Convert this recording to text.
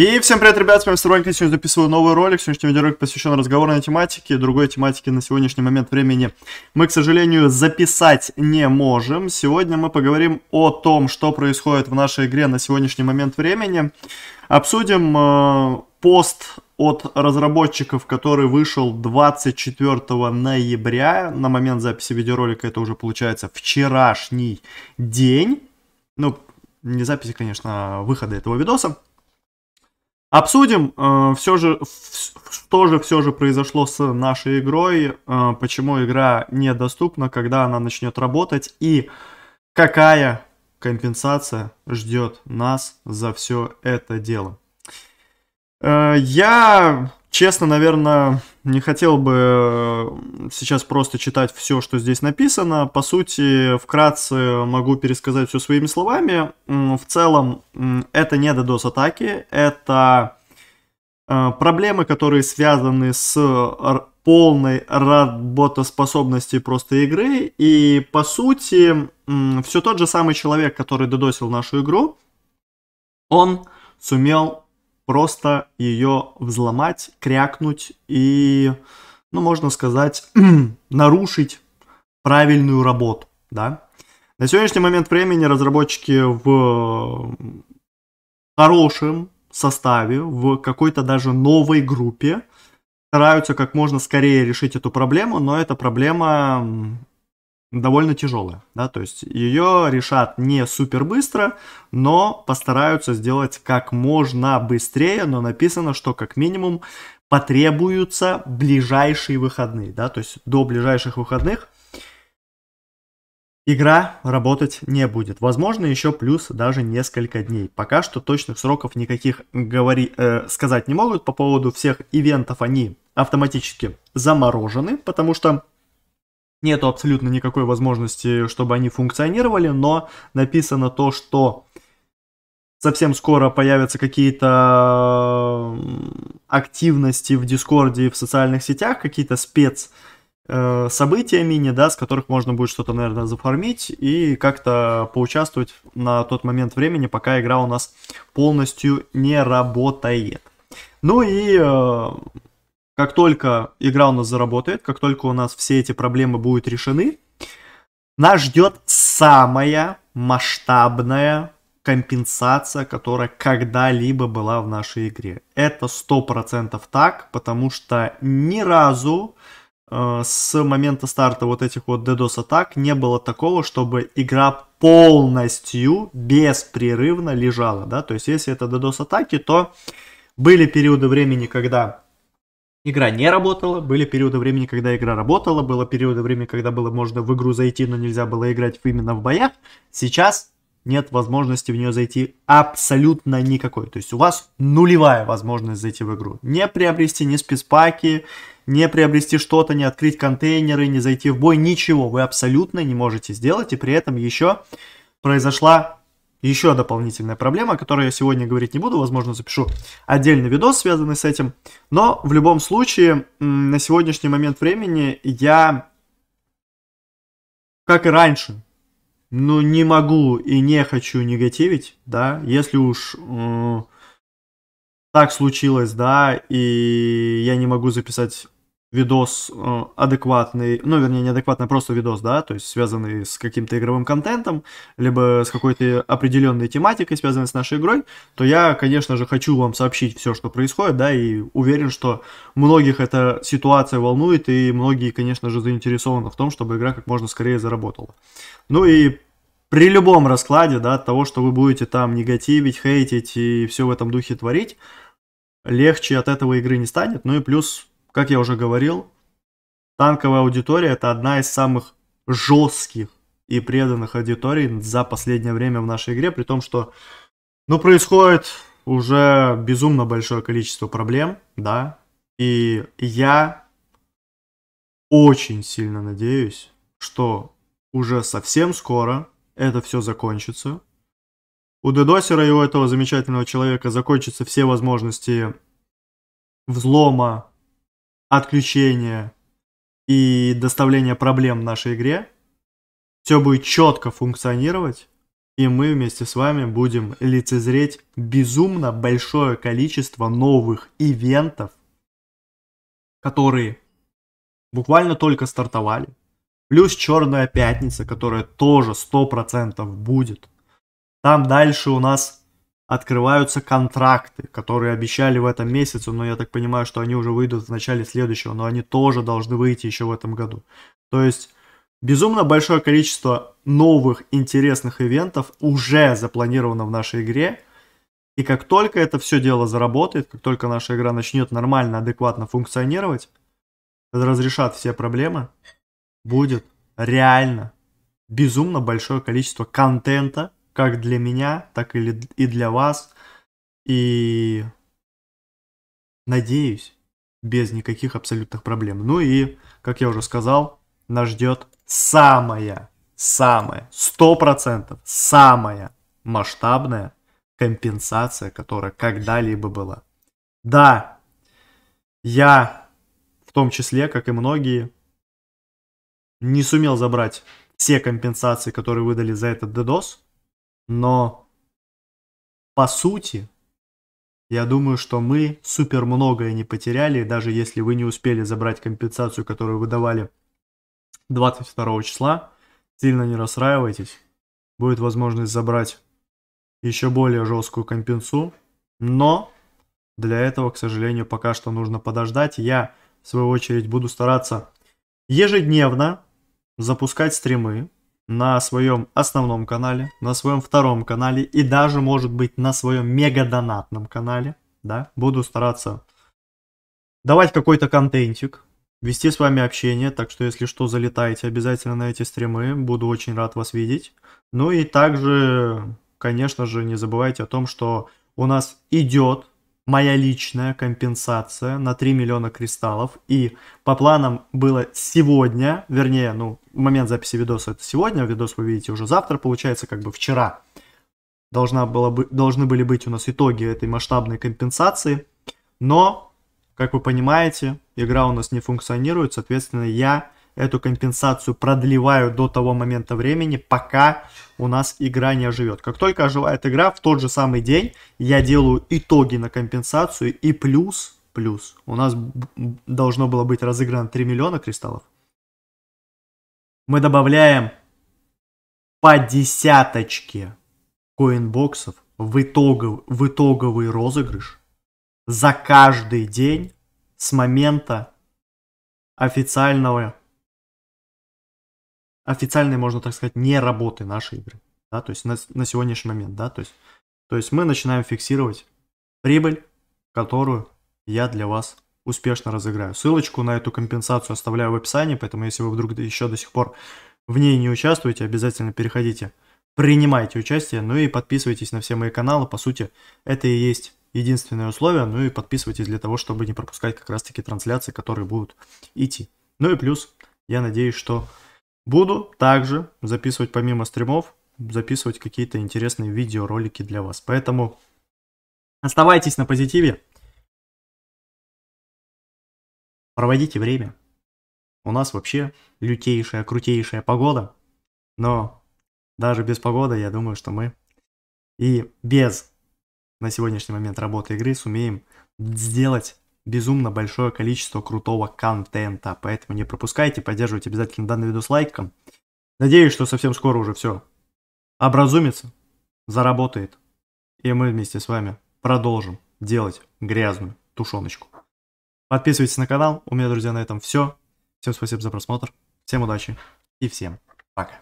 И всем привет, ребят, с вами Стройник, сегодня записываю новый ролик, сегодняшний видеоролик посвящен разговорной тематике, другой тематике на сегодняшний момент времени мы, к сожалению, записать не можем. Сегодня мы поговорим о том, что происходит в нашей игре на сегодняшний момент времени, обсудим э, пост от разработчиков, который вышел 24 ноября, на момент записи видеоролика это уже получается вчерашний день, ну, не записи, конечно, а выхода этого видоса. Обсудим э, все же, что же все же произошло с нашей игрой, э, почему игра недоступна, когда она начнет работать и какая компенсация ждет нас за все это дело. Э, я Честно, наверное, не хотел бы э, сейчас просто читать все, что здесь написано. По сути, вкратце могу пересказать все своими словами. В целом, это не DDoS-атаки, это э, проблемы, которые связаны с полной работоспособности просто игры. И по сути, все тот же самый человек, который додосил нашу игру, он сумел просто ее взломать, крякнуть и, ну, можно сказать, нарушить правильную работу, да. На сегодняшний момент времени разработчики в хорошем составе, в какой-то даже новой группе стараются как можно скорее решить эту проблему, но эта проблема довольно тяжелая, да, то есть ее решат не супер быстро, но постараются сделать как можно быстрее, но написано, что как минимум потребуются ближайшие выходные, да, то есть до ближайших выходных игра работать не будет. Возможно, еще плюс даже несколько дней. Пока что точных сроков никаких говори, э, сказать не могут по поводу всех ивентов, они автоматически заморожены, потому что нету абсолютно никакой возможности, чтобы они функционировали, но написано то, что совсем скоро появятся какие-то активности в Дискорде и в социальных сетях, какие-то спец э, события мини, да, с которых можно будет что-то, наверное, зафармить и как-то поучаствовать на тот момент времени, пока игра у нас полностью не работает. Ну и э, как только игра у нас заработает, как только у нас все эти проблемы будут решены, нас ждет самая масштабная компенсация, которая когда-либо была в нашей игре. Это 100% так, потому что ни разу э, с момента старта вот этих вот DDoS атак не было такого, чтобы игра полностью беспрерывно лежала, да, то есть если это DDoS атаки, то были периоды времени, когда игра не работала, были периоды времени, когда игра работала, было периоды времени, когда было можно в игру зайти, но нельзя было играть именно в боях. Сейчас нет возможности в нее зайти абсолютно никакой. То есть у вас нулевая возможность зайти в игру. Не приобрести ни спецпаки, не приобрести что-то, не открыть контейнеры, не зайти в бой, ничего вы абсолютно не можете сделать. И при этом еще произошла еще дополнительная проблема, о которой я сегодня говорить не буду, возможно, запишу отдельный видос, связанный с этим. Но в любом случае, на сегодняшний момент времени я, как и раньше, ну, не могу и не хочу негативить, да, если уж э, так случилось, да, и я не могу записать видос э, адекватный, ну, вернее, не адекватный, а просто видос, да, то есть связанный с каким-то игровым контентом, либо с какой-то определенной тематикой, связанной с нашей игрой, то я, конечно же, хочу вам сообщить все, что происходит, да, и уверен, что многих эта ситуация волнует, и многие, конечно же, заинтересованы в том, чтобы игра как можно скорее заработала. Ну и при любом раскладе, да, от того, что вы будете там негативить, хейтить и все в этом духе творить, легче от этого игры не станет, ну и плюс как я уже говорил, танковая аудитория – это одна из самых жестких и преданных аудиторий за последнее время в нашей игре, при том, что ну, происходит уже безумно большое количество проблем, да, и я очень сильно надеюсь, что уже совсем скоро это все закончится. У Дедосера и у этого замечательного человека закончатся все возможности взлома отключения и доставления проблем в нашей игре, все будет четко функционировать, и мы вместе с вами будем лицезреть безумно большое количество новых ивентов, которые буквально только стартовали. Плюс Черная Пятница, которая тоже 100% будет. Там дальше у нас открываются контракты, которые обещали в этом месяце, но я так понимаю, что они уже выйдут в начале следующего, но они тоже должны выйти еще в этом году. То есть безумно большое количество новых интересных ивентов уже запланировано в нашей игре, и как только это все дело заработает, как только наша игра начнет нормально, адекватно функционировать, разрешат все проблемы, будет реально безумно большое количество контента, как для меня, так и для вас. И надеюсь, без никаких абсолютных проблем. Ну и, как я уже сказал, нас ждет самая, самая, сто процентов самая масштабная компенсация, которая когда-либо была. Да, я в том числе, как и многие, не сумел забрать все компенсации, которые выдали за этот DDoS, но по сути, я думаю, что мы супер многое не потеряли, даже если вы не успели забрать компенсацию, которую вы давали 22 числа, сильно не расстраивайтесь. Будет возможность забрать еще более жесткую компенсу, но для этого, к сожалению, пока что нужно подождать. Я, в свою очередь, буду стараться ежедневно запускать стримы, на своем основном канале, на своем втором канале и даже, может быть, на своем мегадонатном канале, да, буду стараться давать какой-то контентик, вести с вами общение, так что, если что, залетайте обязательно на эти стримы, буду очень рад вас видеть. Ну и также, конечно же, не забывайте о том, что у нас идет моя личная компенсация на 3 миллиона кристаллов. И по планам было сегодня, вернее, ну, момент записи видоса это сегодня, видос вы видите уже завтра, получается, как бы вчера. Должна была бы, должны были быть у нас итоги этой масштабной компенсации, но, как вы понимаете, игра у нас не функционирует, соответственно, я эту компенсацию продлевают до того момента времени, пока у нас игра не оживет. Как только оживает игра, в тот же самый день я делаю итоги на компенсацию и плюс, плюс. У нас должно было быть разыграно 3 миллиона кристаллов. Мы добавляем по десяточке коинбоксов в, итогов, в итоговый розыгрыш за каждый день с момента официального официальной, можно так сказать, не работы нашей игры, да, то есть на, на сегодняшний момент, да, то есть, то есть мы начинаем фиксировать прибыль, которую я для вас успешно разыграю. Ссылочку на эту компенсацию оставляю в описании, поэтому если вы вдруг еще до сих пор в ней не участвуете, обязательно переходите, принимайте участие, ну и подписывайтесь на все мои каналы, по сути, это и есть единственное условие, ну и подписывайтесь для того, чтобы не пропускать как раз таки трансляции, которые будут идти. Ну и плюс, я надеюсь, что Буду также записывать помимо стримов, записывать какие-то интересные видеоролики для вас. Поэтому оставайтесь на позитиве. Проводите время. У нас вообще лютейшая, крутейшая погода. Но даже без погоды, я думаю, что мы и без на сегодняшний момент работы игры сумеем сделать безумно большое количество крутого контента. Поэтому не пропускайте, поддерживайте обязательно данный видос лайком. Надеюсь, что совсем скоро уже все образумится, заработает. И мы вместе с вами продолжим делать грязную тушеночку. Подписывайтесь на канал. У меня, друзья, на этом все. Всем спасибо за просмотр. Всем удачи и всем пока.